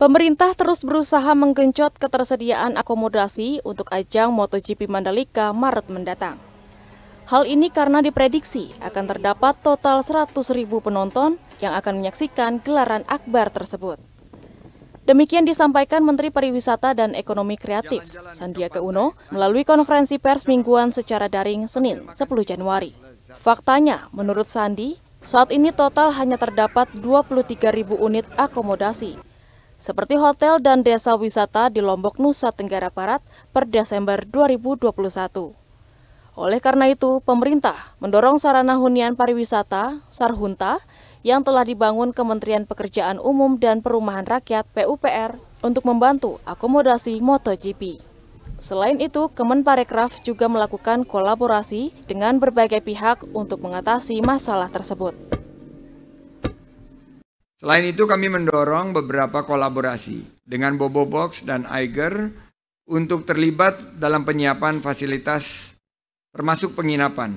Pemerintah terus berusaha menggenjot ketersediaan akomodasi untuk ajang MotoGP Mandalika Maret mendatang. Hal ini karena diprediksi akan terdapat total 100 penonton yang akan menyaksikan gelaran akbar tersebut. Demikian disampaikan Menteri Pariwisata dan Ekonomi Kreatif Sandiaga Uno melalui konferensi pers mingguan secara daring Senin 10 Januari. Faktanya, menurut Sandi, saat ini total hanya terdapat 23.000 unit akomodasi seperti hotel dan desa wisata di Lombok, Nusa Tenggara Barat per Desember 2021. Oleh karena itu, pemerintah mendorong sarana hunian pariwisata, Sarhunta, yang telah dibangun Kementerian Pekerjaan Umum dan Perumahan Rakyat PUPR untuk membantu akomodasi MotoGP. Selain itu, Kemenparekraf juga melakukan kolaborasi dengan berbagai pihak untuk mengatasi masalah tersebut. Selain itu kami mendorong beberapa kolaborasi dengan Bobo Box dan Iger untuk terlibat dalam penyiapan fasilitas termasuk penginapan.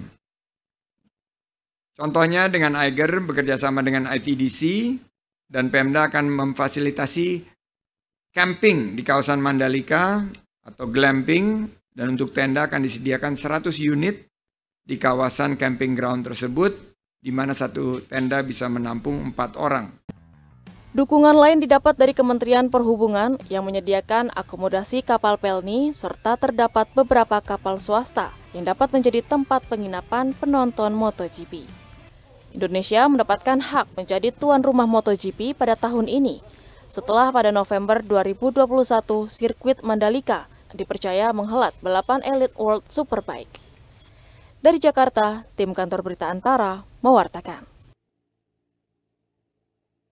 Contohnya dengan Eiger bekerjasama dengan ITDC dan Pemda akan memfasilitasi camping di kawasan Mandalika atau glamping dan untuk tenda akan disediakan 100 unit di kawasan camping ground tersebut di mana satu tenda bisa menampung 4 orang. Dukungan lain didapat dari Kementerian Perhubungan yang menyediakan akomodasi kapal pelni serta terdapat beberapa kapal swasta yang dapat menjadi tempat penginapan penonton MotoGP. Indonesia mendapatkan hak menjadi tuan rumah MotoGP pada tahun ini setelah pada November 2021 sirkuit Mandalika dipercaya menghelat balapan elit World Superbike. Dari Jakarta, tim kantor berita Antara mewartakan.